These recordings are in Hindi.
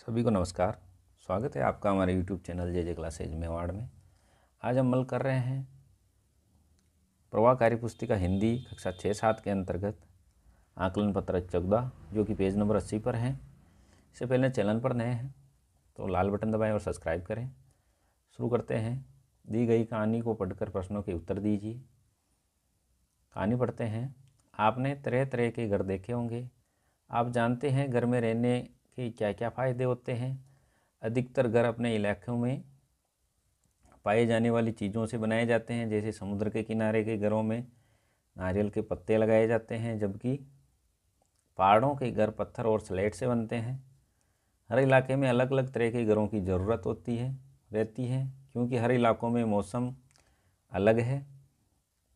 सभी को नमस्कार स्वागत है आपका हमारे YouTube channel J J classes Mewar में आज हम मल कर रहे हैं प्रवाह कार्य पुस्तिका हिंदी कक्षा छः सात के अंतर्गत आकलन पत्र चौदह जो कि पेज नंबर अस्सी पर है इससे पहले चैनल पर नए हैं तो लाल बटन दबाएं और सब्सक्राइब करें शुरू करते हैं दी गई कहानी को पढ़कर प्रश्नों के उत्तर दीजिए कहानी पढ़ते हैं आपने तरह तरह के घर देखे होंगे आप जानते हैं घर में रहने के क्या क्या फ़ायदे होते हैं अधिकतर घर अपने इलाकों में पाए जाने वाली चीज़ों से बनाए जाते हैं जैसे समुद्र के किनारे के घरों में नारियल के पत्ते लगाए जाते हैं जबकि पहाड़ों के घर पत्थर और स्लेट से बनते हैं हर इलाके में अलग अलग तरह के घरों की ज़रूरत होती है रहती है क्योंकि हर इलाकों में मौसम अलग है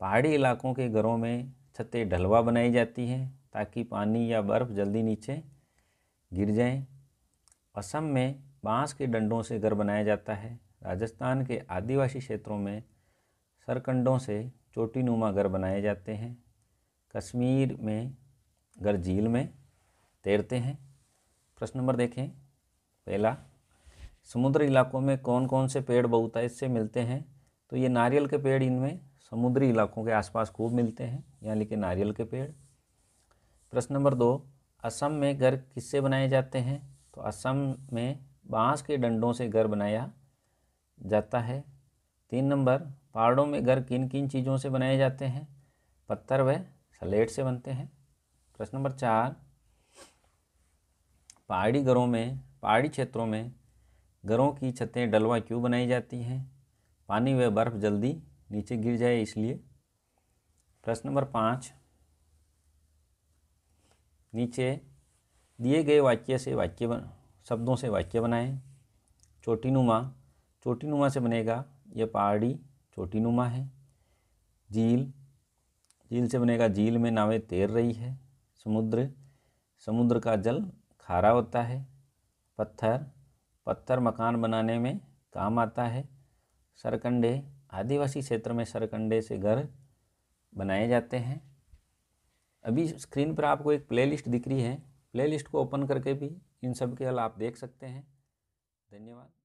पहाड़ी इलाकों के घरों में छतें ढलवा बनाई जाती हैं ताकि पानी या बर्फ़ जल्दी नीचे गिर जाएं। असम में बांस के डंडों से घर बनाया जाता है राजस्थान के आदिवासी क्षेत्रों में सरकंडों से चोटीनुमा घर बनाए जाते हैं कश्मीर में घर झील में तैरते हैं प्रश्न नंबर देखें पहला समुद्र इलाकों में कौन कौन से पेड़ बहुतायत से मिलते हैं तो ये नारियल के पेड़ इनमें समुद्री इलाकों के आसपास खूब मिलते हैं यानी कि नारियल के पेड़ प्रश्न नंबर दो असम में घर किससे बनाए जाते हैं तो असम में बांस के डंडों से घर बनाया जाता है तीन नंबर पहाड़ों में घर किन किन चीज़ों से बनाए जाते हैं पत्थर व सलेट से बनते हैं प्रश्न नंबर चार पहाड़ी घरों में पहाड़ी क्षेत्रों में घरों की छतें डलवा क्यों बनाई जाती हैं पानी व बर्फ़ जल्दी नीचे गिर जाए इसलिए प्रश्न नंबर पाँच नीचे दिए गए वाक्य से वाक्य बन शब्दों से वाक्य बनाएं चोटीनुमा चोटीनुमा से बनेगा यह पहाड़ी चोटीनुमा है झील झील से बनेगा झील में नावें तैर रही है समुद्र समुद्र का जल खारा होता है पत्थर पत्थर मकान बनाने में काम आता है सरकंडे आदिवासी क्षेत्र में सरकंडे से घर बनाए जाते हैं अभी स्क्रीन पर आपको एक प्लेलिस्ट दिख रही है प्लेलिस्ट को ओपन करके भी इन सब के हल आप देख सकते हैं धन्यवाद